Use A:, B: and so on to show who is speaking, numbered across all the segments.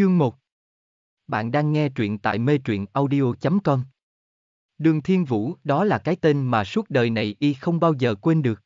A: Chương 1 Bạn đang nghe truyện tại mê truyện audio.com Đường Thiên Vũ đó là cái tên mà suốt đời này y không bao giờ quên được.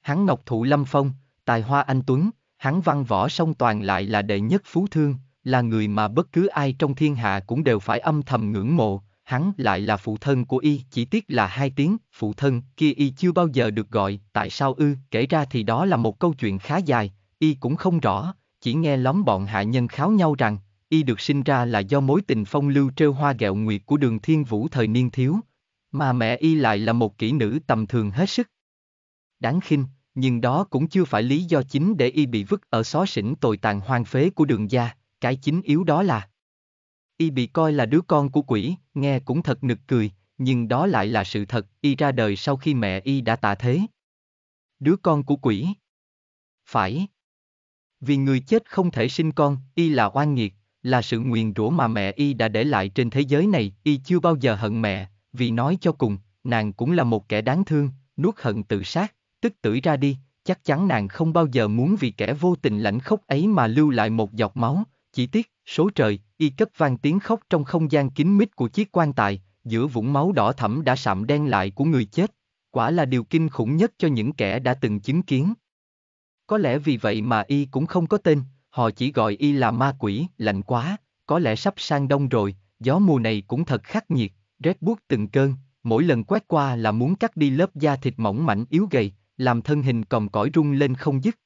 A: Hắn ngọc thụ lâm phong, tài hoa anh Tuấn, hắn văn võ song toàn lại là đệ nhất phú thương, là người mà bất cứ ai trong thiên hạ cũng đều phải âm thầm ngưỡng mộ, hắn lại là phụ thân của y, chỉ tiếc là hai tiếng, phụ thân, kia y chưa bao giờ được gọi, tại sao ư, kể ra thì đó là một câu chuyện khá dài, y cũng không rõ, chỉ nghe lóm bọn hạ nhân kháo nhau rằng, y được sinh ra là do mối tình phong lưu trêu hoa gẹo nguyệt của đường thiên vũ thời niên thiếu, mà mẹ y lại là một kỹ nữ tầm thường hết sức. Đáng khinh, nhưng đó cũng chưa phải lý do chính để y bị vứt ở xó xỉnh tồi tàn hoang phế của đường gia, cái chính yếu đó là Y bị coi là đứa con của quỷ, nghe cũng thật nực cười, nhưng đó lại là sự thật, y ra đời sau khi mẹ y đã tạ thế. Đứa con của quỷ. Phải. Vì người chết không thể sinh con, y là oan nghiệt, là sự nguyền rủa mà mẹ y đã để lại trên thế giới này, y chưa bao giờ hận mẹ, vì nói cho cùng, nàng cũng là một kẻ đáng thương, nuốt hận tự sát, tức tử ra đi, chắc chắn nàng không bao giờ muốn vì kẻ vô tình lãnh khóc ấy mà lưu lại một giọt máu, chỉ tiếc, số trời, y cất vang tiếng khóc trong không gian kín mít của chiếc quan tài, giữa vũng máu đỏ thẫm đã sạm đen lại của người chết. Quả là điều kinh khủng nhất cho những kẻ đã từng chứng kiến. Có lẽ vì vậy mà y cũng không có tên, họ chỉ gọi y là ma quỷ, lạnh quá, có lẽ sắp sang đông rồi, gió mùa này cũng thật khắc nghiệt, rét buốt từng cơn, mỗi lần quét qua là muốn cắt đi lớp da thịt mỏng mảnh yếu gầy, làm thân hình còm cõi rung lên không dứt.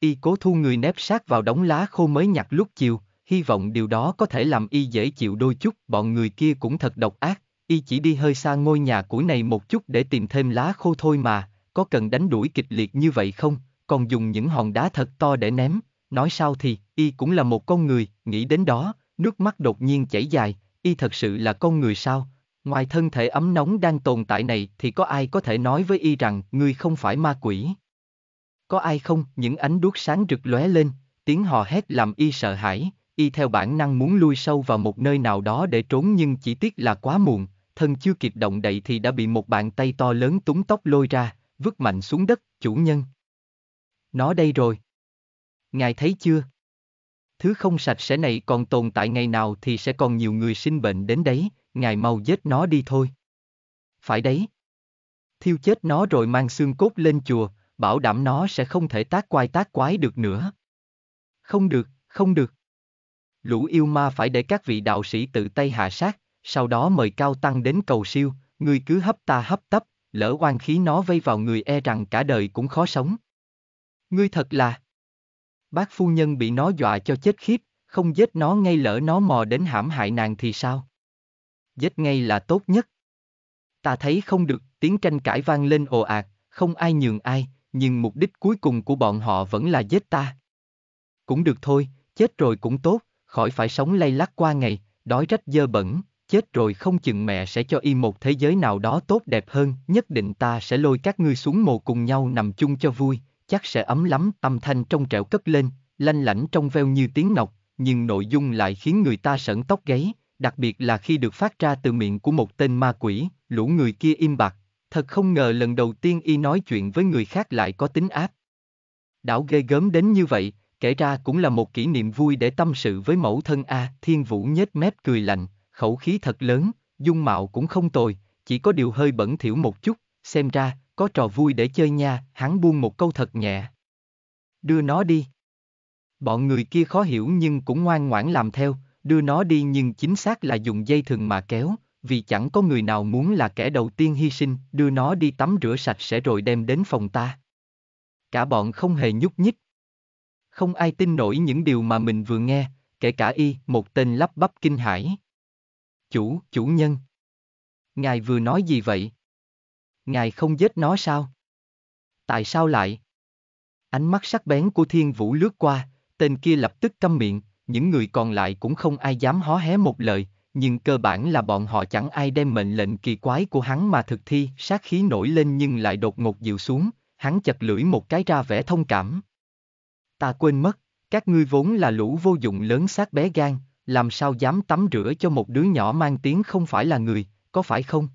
A: Y cố thu người nép sát vào đống lá khô mới nhặt lúc chiều, hy vọng điều đó có thể làm y dễ chịu đôi chút, bọn người kia cũng thật độc ác, y chỉ đi hơi xa ngôi nhà của này một chút để tìm thêm lá khô thôi mà, có cần đánh đuổi kịch liệt như vậy không, còn dùng những hòn đá thật to để ném, nói sao thì, y cũng là một con người, nghĩ đến đó, nước mắt đột nhiên chảy dài, y thật sự là con người sao? Ngoài thân thể ấm nóng đang tồn tại này thì có ai có thể nói với y rằng ngươi không phải ma quỷ? Có ai không? Những ánh đuốc sáng rực lóe lên, tiếng hò hét làm y sợ hãi, y theo bản năng muốn lui sâu vào một nơi nào đó để trốn nhưng chỉ tiếc là quá muộn, thân chưa kịp động đậy thì đã bị một bàn tay to lớn túng tóc lôi ra, vứt mạnh xuống đất, chủ nhân, nó đây rồi. Ngài thấy chưa? Thứ không sạch sẽ này còn tồn tại ngày nào thì sẽ còn nhiều người sinh bệnh đến đấy, ngài mau giết nó đi thôi. Phải đấy. Thiêu chết nó rồi mang xương cốt lên chùa, bảo đảm nó sẽ không thể tác quai tác quái được nữa. Không được, không được. Lũ yêu ma phải để các vị đạo sĩ tự tay hạ sát, sau đó mời cao tăng đến cầu siêu, người cứ hấp ta hấp tấp, lỡ oan khí nó vây vào người e rằng cả đời cũng khó sống. Ngươi thật là... Bác phu nhân bị nó dọa cho chết khiếp, không giết nó ngay lỡ nó mò đến hãm hại nàng thì sao? Giết ngay là tốt nhất. Ta thấy không được, tiếng tranh cãi vang lên ồ ạt, không ai nhường ai, nhưng mục đích cuối cùng của bọn họ vẫn là giết ta. Cũng được thôi, chết rồi cũng tốt, khỏi phải sống lay lắc qua ngày, đói rách dơ bẩn, chết rồi không chừng mẹ sẽ cho y một thế giới nào đó tốt đẹp hơn, nhất định ta sẽ lôi các ngươi xuống mồ cùng nhau nằm chung cho vui, chắc sẽ ấm lắm âm thanh trong trẻo cất lên, lanh lảnh trong veo như tiếng nọc, nhưng nội dung lại khiến người ta sởn tóc gáy, đặc biệt là khi được phát ra từ miệng của một tên ma quỷ, lũ người kia im bặt. Thật không ngờ lần đầu tiên y nói chuyện với người khác lại có tính áp. Đảo ghê gớm đến như vậy, kể ra cũng là một kỷ niệm vui để tâm sự với mẫu thân A. Thiên Vũ nhếch mép cười lạnh, khẩu khí thật lớn, dung mạo cũng không tồi, chỉ có điều hơi bẩn thỉu một chút, xem ra, có trò vui để chơi nha, hắn buông một câu thật nhẹ. Đưa nó đi. Bọn người kia khó hiểu nhưng cũng ngoan ngoãn làm theo, đưa nó đi nhưng chính xác là dùng dây thừng mà kéo, vì chẳng có người nào muốn là kẻ đầu tiên hy sinh, đưa nó đi tắm rửa sạch sẽ rồi đem đến phòng ta. Cả bọn không hề nhúc nhích. Không ai tin nổi những điều mà mình vừa nghe, kể cả y, một tên lắp bắp kinh hãi. Chủ, chủ nhân. Ngài vừa nói gì vậy? Ngài không giết nó sao? Tại sao lại? Ánh mắt sắc bén của thiên vũ lướt qua, tên kia lập tức câm miệng, những người còn lại cũng không ai dám hó hé một lời, nhưng cơ bản là bọn họ chẳng ai đem mệnh lệnh kỳ quái của hắn mà thực thi, sát khí nổi lên nhưng lại đột ngột dịu xuống, hắn chật lưỡi một cái ra vẻ thông cảm. Ta quên mất, các ngươi vốn là lũ vô dụng lớn sát bé gan, làm sao dám tắm rửa cho một đứa nhỏ mang tiếng không phải là người, có phải không?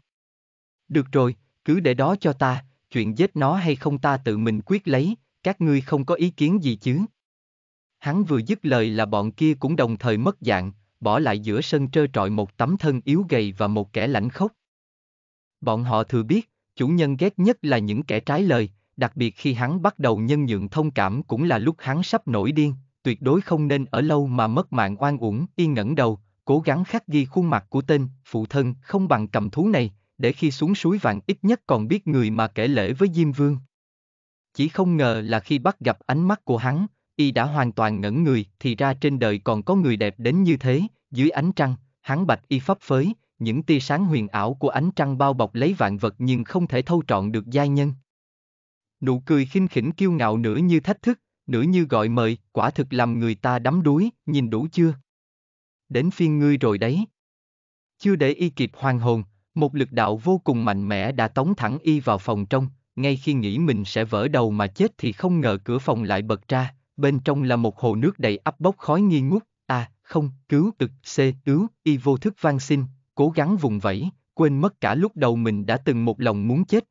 A: Được rồi, cứ để đó cho ta, chuyện giết nó hay không ta tự mình quyết lấy, các ngươi không có ý kiến gì chứ. Hắn vừa dứt lời là bọn kia cũng đồng thời mất dạng, bỏ lại giữa sân trơ trọi một tấm thân yếu gầy và một kẻ lãnh khốc. Bọn họ thừa biết, chủ nhân ghét nhất là những kẻ trái lời, đặc biệt khi hắn bắt đầu nhân nhượng thông cảm cũng là lúc hắn sắp nổi điên, tuyệt đối không nên ở lâu mà mất mạng oan uổng, yên ngẩng đầu, cố gắng khắc ghi khuôn mặt của tên, phụ thân không bằng cầm thú này, để khi xuống suối vàng ít nhất còn biết người mà kể lễ với Diêm Vương. Chỉ không ngờ là khi bắt gặp ánh mắt của hắn, y đã hoàn toàn ngẩn người, thì ra trên đời còn có người đẹp đến như thế, dưới ánh trăng, hắn bạch y pháp phới, những tia sáng huyền ảo của ánh trăng bao bọc lấy vạn vật nhưng không thể thâu trọn được giai nhân. Nụ cười khinh khỉnh kiêu ngạo nửa như thách thức, nửa như gọi mời, quả thực làm người ta đắm đuối, nhìn đủ chưa? Đến phiên ngươi rồi đấy. Chưa để y kịp hoàn hồn, một lực đạo vô cùng mạnh mẽ đã tống thẳng y vào phòng trong, ngay khi nghĩ mình sẽ vỡ đầu mà chết thì không ngờ cửa phòng lại bật ra, bên trong là một hồ nước đầy ắp bốc khói nghi ngút, à, không, cứu ực, c, cứu, y vô thức van xin, cố gắng vùng vẫy, quên mất cả lúc đầu mình đã từng một lòng muốn chết.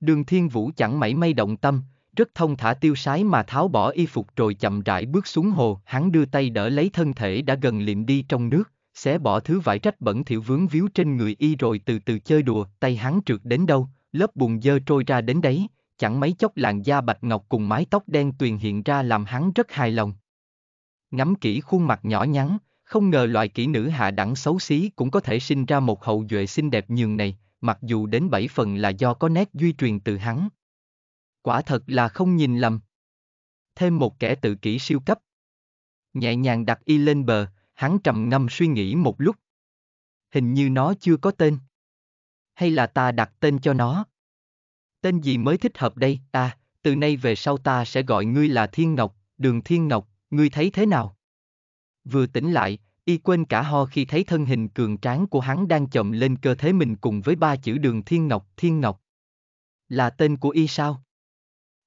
A: Đường Thiên Vũ chẳng mảy may động tâm, rất thông thả tiêu sái mà tháo bỏ y phục rồi chậm rãi bước xuống hồ, hắn đưa tay đỡ lấy thân thể đã gần liệm đi trong nước, xé bỏ thứ vải trách bẩn thỉu vướng víu trên người y rồi từ từ chơi đùa, tay hắn trượt đến đâu, lớp bùn dơ trôi ra đến đấy, chẳng mấy chốc làn da bạch ngọc cùng mái tóc đen tuyền hiện ra làm hắn rất hài lòng. Ngắm kỹ khuôn mặt nhỏ nhắn, không ngờ loại kỹ nữ hạ đẳng xấu xí cũng có thể sinh ra một hậu duệ xinh đẹp nhường này, mặc dù đến bảy phần là do có nét duy truyền từ hắn. Quả thật là không nhìn lầm. Thêm một kẻ tự kỷ siêu cấp. Nhẹ nhàng đặt y lên bờ, Hắn trầm ngâm suy nghĩ một lúc. Hình như nó chưa có tên. Hay là ta đặt tên cho nó? Tên gì mới thích hợp đây? À, từ nay về sau ta sẽ gọi ngươi là Thiên Ngọc, đường Thiên Ngọc, ngươi thấy thế nào? Vừa tỉnh lại, y quên cả ho khi thấy thân hình cường tráng của hắn đang chậm lên cơ thế mình cùng với ba chữ đường Thiên Ngọc, Thiên Ngọc. Là tên của y sao?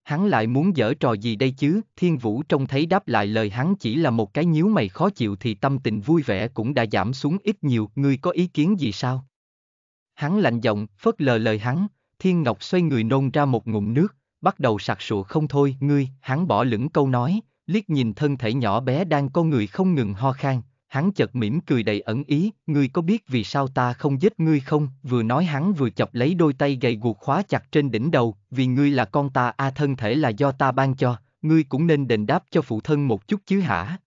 A: Hắn lại muốn dở trò gì đây chứ? Thiên Vũ trông thấy đáp lại lời hắn chỉ là một cái nhíu mày khó chịu thì tâm tình vui vẻ cũng đã giảm xuống ít nhiều. Ngươi có ý kiến gì sao? Hắn lạnh giọng, phớt lờ lời hắn. Thiên Ngọc xoay người nôn ra một ngụm nước, bắt đầu sặc sụa không thôi. Ngươi, hắn bỏ lửng câu nói, liếc nhìn thân thể nhỏ bé đang có người không ngừng ho khan, Hắn chợt mỉm cười đầy ẩn ý, ngươi có biết vì sao ta không giết ngươi không? Vừa nói hắn vừa chọc lấy đôi tay gầy guộc khóa chặt trên đỉnh đầu, vì ngươi là con ta a à thân thể là do ta ban cho, ngươi cũng nên đền đáp cho phụ thân một chút chứ hả?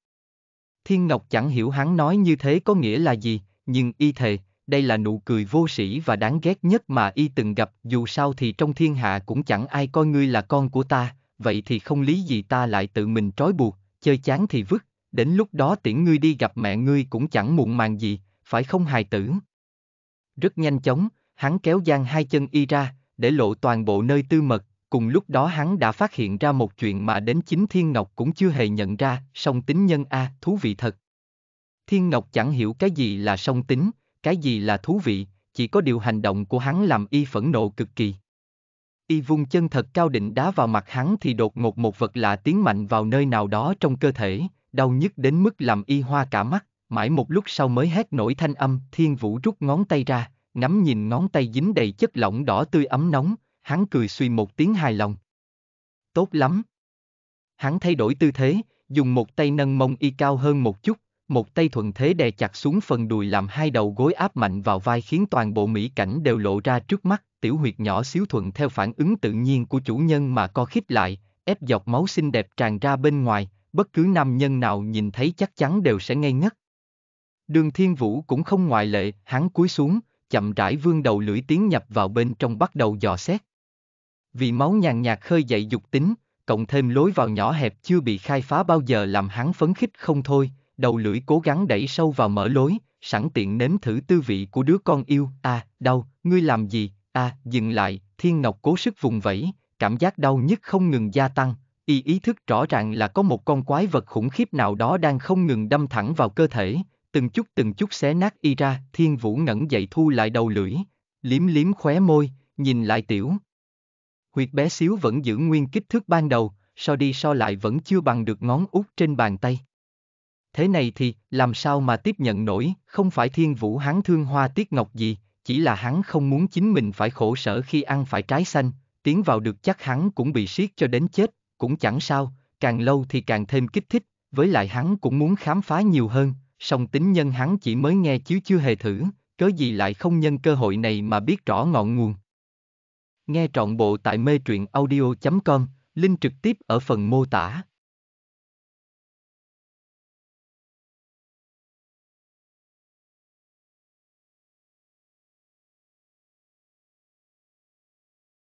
A: Thiên Ngọc chẳng hiểu hắn nói như thế có nghĩa là gì, nhưng y thề, đây là nụ cười vô sĩ và đáng ghét nhất mà y từng gặp, dù sao thì trong thiên hạ cũng chẳng ai coi ngươi là con của ta, vậy thì không lý gì ta lại tự mình trói buộc, chơi chán thì vứt, đến lúc đó tiễn ngươi đi gặp mẹ ngươi cũng chẳng muộn màng gì, phải không hài tử? Rất nhanh chóng, hắn kéo giang hai chân y ra, để lộ toàn bộ nơi tư mật, cùng lúc đó hắn đã phát hiện ra một chuyện mà đến chính Thiên Ngọc cũng chưa hề nhận ra, song tính nhân A, à, thú vị thật. Thiên Ngọc chẳng hiểu cái gì là song tính, cái gì là thú vị, chỉ có điều hành động của hắn làm y phẫn nộ cực kỳ. Y vung chân thật cao định đá vào mặt hắn thì đột ngột một vật lạ tiến mạnh vào nơi nào đó trong cơ thể, đau nhức đến mức làm y hoa cả mắt, mãi một lúc sau mới hét nổi thanh âm, thiên vũ rút ngón tay ra, ngắm nhìn ngón tay dính đầy chất lỏng đỏ tươi ấm nóng, hắn cười suy một tiếng hài lòng. Tốt lắm. Hắn thay đổi tư thế, dùng một tay nâng mông y cao hơn một chút, một tay thuận thế đè chặt xuống phần đùi làm hai đầu gối áp mạnh vào vai khiến toàn bộ mỹ cảnh đều lộ ra trước mắt, tiểu huyệt nhỏ xíu thuận theo phản ứng tự nhiên của chủ nhân mà co khít lại, ép dọc máu xinh đẹp tràn ra bên ngoài, bất cứ nam nhân nào nhìn thấy chắc chắn đều sẽ ngây ngất. Đường Thiên Vũ cũng không ngoại lệ, hắn cúi xuống, chậm rãi vươn đầu lưỡi tiến nhập vào bên trong bắt đầu dò xét. Vì máu nhàn nhạt khơi dậy dục tính, cộng thêm lối vào nhỏ hẹp chưa bị khai phá bao giờ làm hắn phấn khích không thôi, đầu lưỡi cố gắng đẩy sâu vào mở lối, sẵn tiện nếm thử tư vị của đứa con yêu, à, đau, ngươi làm gì, à, dừng lại, Thiên Ngọc cố sức vùng vẫy, cảm giác đau nhức không ngừng gia tăng, y ý thức rõ ràng là có một con quái vật khủng khiếp nào đó đang không ngừng đâm thẳng vào cơ thể, từng chút từng chút xé nát y ra, thiên vũ ngẩng dậy thu lại đầu lưỡi, liếm liếm khóe môi, nhìn lại tiểu. Huyệt bé xíu vẫn giữ nguyên kích thước ban đầu, so đi so lại vẫn chưa bằng được ngón út trên bàn tay. Thế này thì, làm sao mà tiếp nhận nổi, không phải thiên vũ hắn thương hoa tiết ngọc gì, chỉ là hắn không muốn chính mình phải khổ sở khi ăn phải trái xanh, tiến vào được chắc hắn cũng bị siết cho đến chết, cũng chẳng sao, càng lâu thì càng thêm kích thích, với lại hắn cũng muốn khám phá nhiều hơn, song tính nhân hắn chỉ mới nghe chứ chưa hề thử, cớ gì lại không nhân cơ hội này mà biết rõ ngọn nguồn. Nghe trọn bộ tại mê truyện audio.com, link trực tiếp ở phần mô tả.